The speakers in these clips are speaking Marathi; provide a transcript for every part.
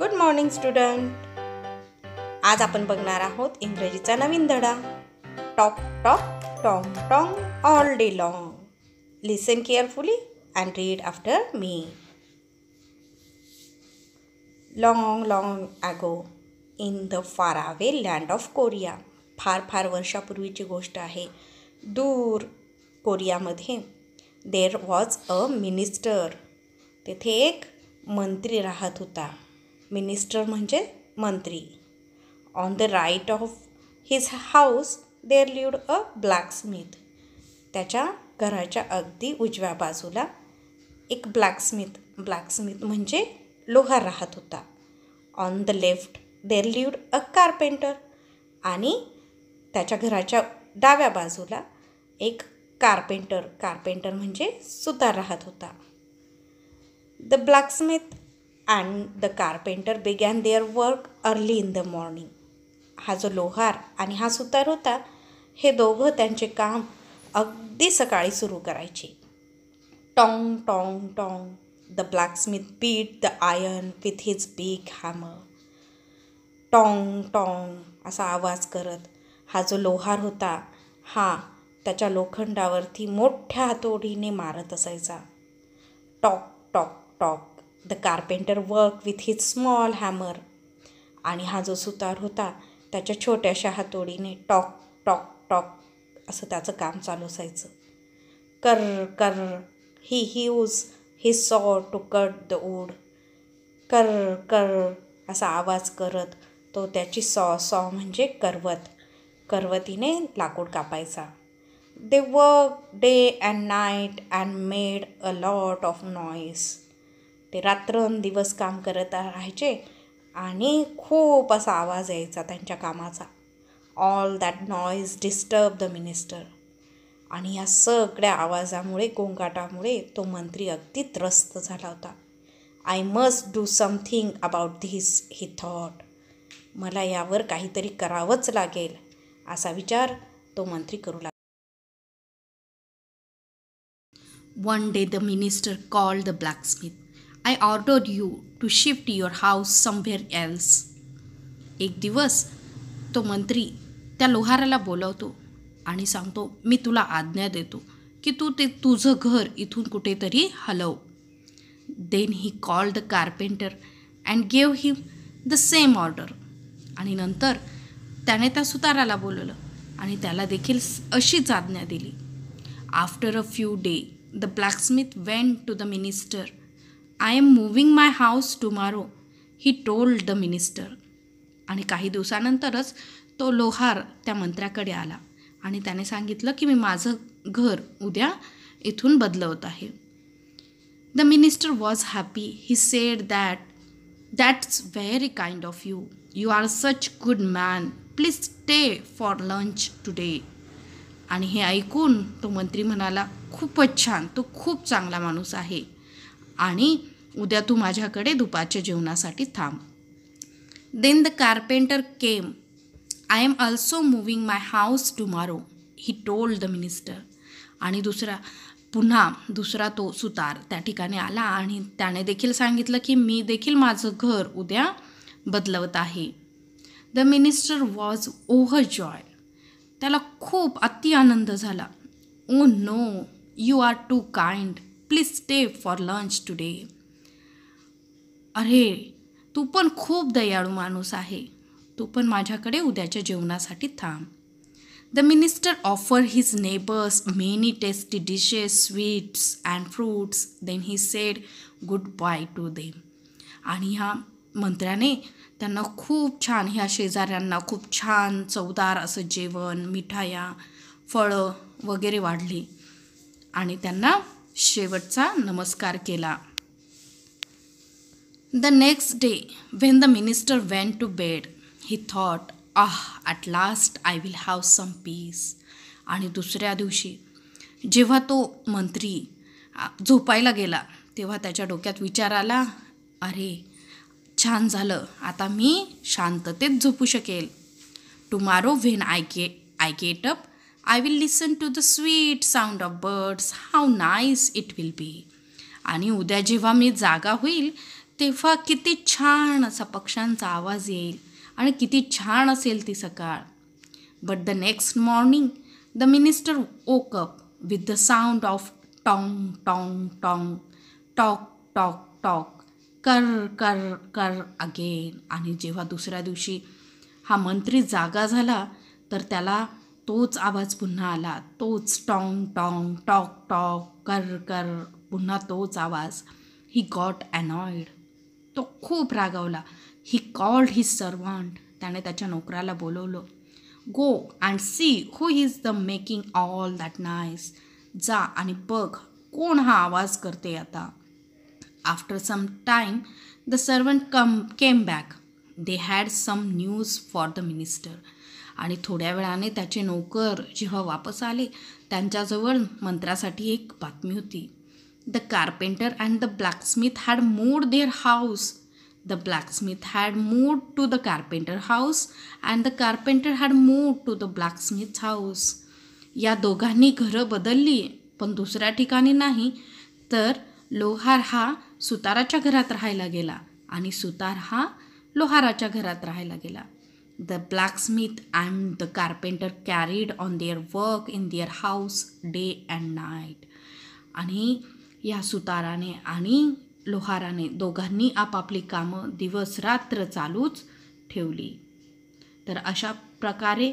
गुड मॉर्निंग स्टुडंट आज आपण बघणार आहोत इंग्रजीचा नवीन धडा talk talk tong tong all day long listen carefully and read after me long long ago in the far away land of Korea far far वर्षापूर्वीची गोष्ट आहे दूर कोरियामध्ये देर वॉज अ मिनिस्टर तेथे एक मंत्री राहत होता मिनिस्टर म्हणजे मंत्री on the right of his house there lived a blacksmith त्याच्या घराच्या अगदी उजव्या बाजूला एक ब्लॅकस्मिथ ब्लॅकस्मिथ म्हणजे लोहार राहत होता on the left there lived a carpenter आणि त्याच्या घराच्या डाव्या बाजूला एक कार्पेंटर कार्पेंटर म्हणजे सुतार राहत होता the blacksmith and the carpenter began their work early in the morning हा जो लोहार आणि हा सुतार होता हे दोघं त्यांचे काम अगदी सकाळी सुरू करायचे टॉंग टॉंग टॉंग the blacksmith beat the iron with his big hammer टॉंग टॉंग असा आवाज करत हा जो लोहार होता हा त्याच्या लोखंडावरती मोठ्या हातोडीने मारत असायचा टॉक टॉक टॉक the carpenter work with his small hammer आणि हा जो सुतार होता त्याच्या छोट्याशा हातोडीने टॉक टॉक टॉक असं त्याचं काम चालू असायचं कर कर ही ही उज he saw to cut the ओड कर कर असा आवाज करत तो त्याची सॉ सॉ म्हणजे करवत करवतीने लाकूड कापायचा they work day and night and made a lot of noise ते रात्रंदिवस काम करत राहायचे आणि खूप असा आवाज यायचा त्यांच्या कामाचा all that noise disturb the minister आणि या सगळ्या आवाजामुळे गोंगाटामुळे तो मंत्री अगदी त्रस्त झाला होता I must do something about this he thought मला यावर काहीतरी करावंच लागेल असा विचार तो मंत्री करू लागला one day the minister call the blacksmith I order you to shift your house somewhere else एक दिवस तो मंत्री त्या लोहाराला बोलवतो आणि सांगतो मी तुला आज्ञा देतो की तू ते तुझं घर इथून कुठेतरी हलव then he call the carpenter and gave he the same order आणि नंतर त्याने त्या सुताराला बोलवलं आणि त्याला देखील अशीच आज्ञा दिली after a few day the blacksmith went to the minister I am moving my house tomorrow he told the minister आणि काही दिवसानंतरच तो लोहार त्या मंत्र्याकडे आला आणि त्याने सांगितलं की मी माझं घर उद्या इथून बदलवत आहे the minister was happy he said that that's very kind of you you are such good man please stay for lunch today आणि हे ऐकून तो मंत्री म्हणाला खूपच छान तो खूप चांगला माणूस आहे आणि उद्या तू माझ्याकडे दुपारच्या जेवणासाठी थांब then the carpenter came I am also moving my house tomorrow he told the minister आणि दुसरा पुन्हा दुसरा तो सुतार त्या ठिकाणी आला आणि त्याने देखील सांगितलं की मी देखील माझं घर उद्या बदलवत आहे the minister was over joy त्याला खूप अति आनंद झाला oh no you are too kind please stay for lunch today अरे तू पण खूप दयाळू माणूस आहे तू पण माझ्याकडे उद्याच्या जेवणासाठी थांब the minister offer his neighbours many tasty dishes sweets and fruits then he said goodbye to them आणि ह्या मंत्र्याने त्यांना खूप छान ह्या शेजाऱ्यांना खूप छान चवदार असं जेवण मिठाया फळं वगैरे वाढली आणि त्यांना शेवटचा नमस्कार केला the next day when the minister went to bed he thought ah at last I will have some peace आणि दुसऱ्या दिवशी जेव्हा तो मंत्री झोपायला गेला तेव्हा त्याच्या डोक्यात विचार आला अरे छान झालं आता मी शांततेत झोपू शकेल टुमारो व्हेन आय के I get up I will listen to the sweet sound of birds How nice it will be आणि उद्या जेव्हा मी जागा होईल तेव्हा किती छान असा पक्ष्यांचा आवाज येईल आणि किती छान असेल ती सकाळ but the next morning the minister woke up with the sound of टॉंग टॉंग टॉंग टॉक टॉक टॉक कर कर कर अगेन आणि जेव्हा दुसऱ्या दिवशी हा मंत्री जागा झाला तर त्याला तोच आवाज पुन्हा आला तोच टॉंग टॉंग टॉक टॉक कर कर पुन्हा तोच आवाज ही गॉट अनॉइड तो खूप रागावला ही कॉल्ड हिज सर्वंट त्याने त्याच्या नोकराला बोलवलं go and see who is the making all that noise जा आणि बघ कोण हा आवाज करते आता after some time the servant come came back they had some news for the minister आणि थोड्या वेळाने त्याचे नोकर जेव्हा वापस आले त्यांच्याजवळ मंत्रासाठी एक बातमी होती the carpenter and the blacksmith had moved their house the blacksmith had moved to the carpenter house and the carpenter had moved to the blacksmith house या दोघांनी घरं बदलली पण दुसऱ्या ठिकाणी नाही तर लोहार हा सुताराच्या घरात राहायला गेला आणि सुतार हा लोहाराच्या घरात राहायला गेला The blacksmith and the carpenter carried on their work in their house day and night. आणि या सुताराने आणि लोहाराने दोघांनी आपापली कामं दिवसरात्र चालूच ठेवली तर अशा प्रकारे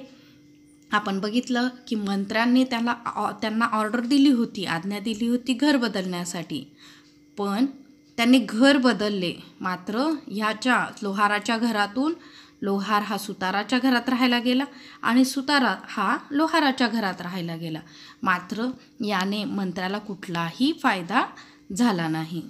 आपण बघितलं की मंत्र्यांनी त्याला त्यांना ऑर्डर दिली होती आज्ञा दिली होती घर बदलण्यासाठी पण त्यांनी घर बदलले मात्र ह्याच्या लोहाराच्या घरातून लोहार हा सुताराच्या घरात राहायला गेला आणि सुतारा हा लोहाराच्या घरात राहायला गेला मात्र याने मंत्र्याला कुठलाही फायदा झाला नाही